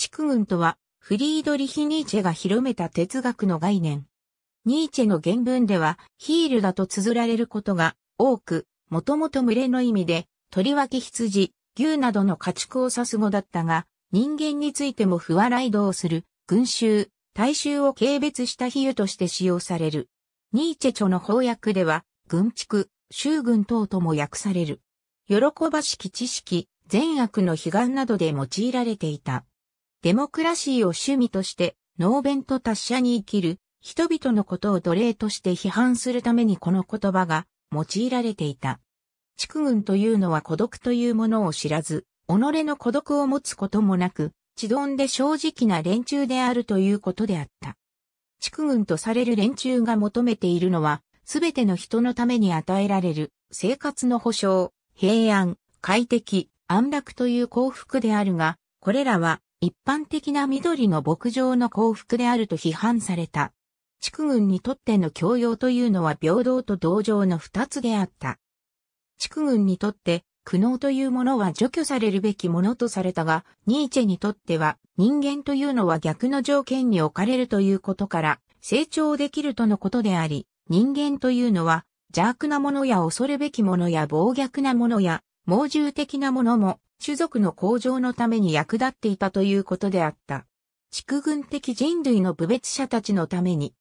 地区群とは、フリードリヒ・ニーチェが広めた哲学の概念。ニーチェの原文では、ヒールだと綴られることが多く、もともと群れの意味で、とりわけ羊、牛などの家畜を指す語だったが、人間についても不和い。道をする、群衆、大衆を軽蔑した比喩として使用される。ニーチェ著の翻訳では、軍畜、衆軍等とも訳される。喜ばしき知識、善悪の悲願などで用いられていた。デモクラシーを趣味として、能弁と達者に生きる、人々のことを奴隷として批判するためにこの言葉が用いられていた。畜群というのは孤独というものを知らず、己の孤独を持つこともなく、地丼で正直な連中であるということであった。畜群とされる連中が求めているのは、すべての人のために与えられる生活の保障、平安、快適、安楽という幸福であるが、これらは一般的な緑の牧場の幸福であると批判された。畜軍にとっての教養というのは平等と同情の二つであった。畜軍にとって苦悩というものは除去されるべきものとされたが、ニーチェにとっては人間というのは逆の条件に置かれるということから成長できるとのことであり、人間というのは邪悪なものや恐るべきものや暴虐なものや猛獣的なものも種族の向上のために役立っていたということであった。畜群的人類の部別者たちのために、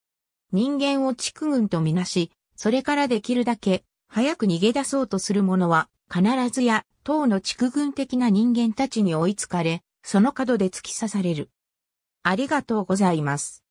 人間を畜群とみなし、それからできるだけ早く逃げ出そうとする者は、必ずや、党の畜群的な人間たちに追いつかれ、その角で突き刺される。ありがとうございます。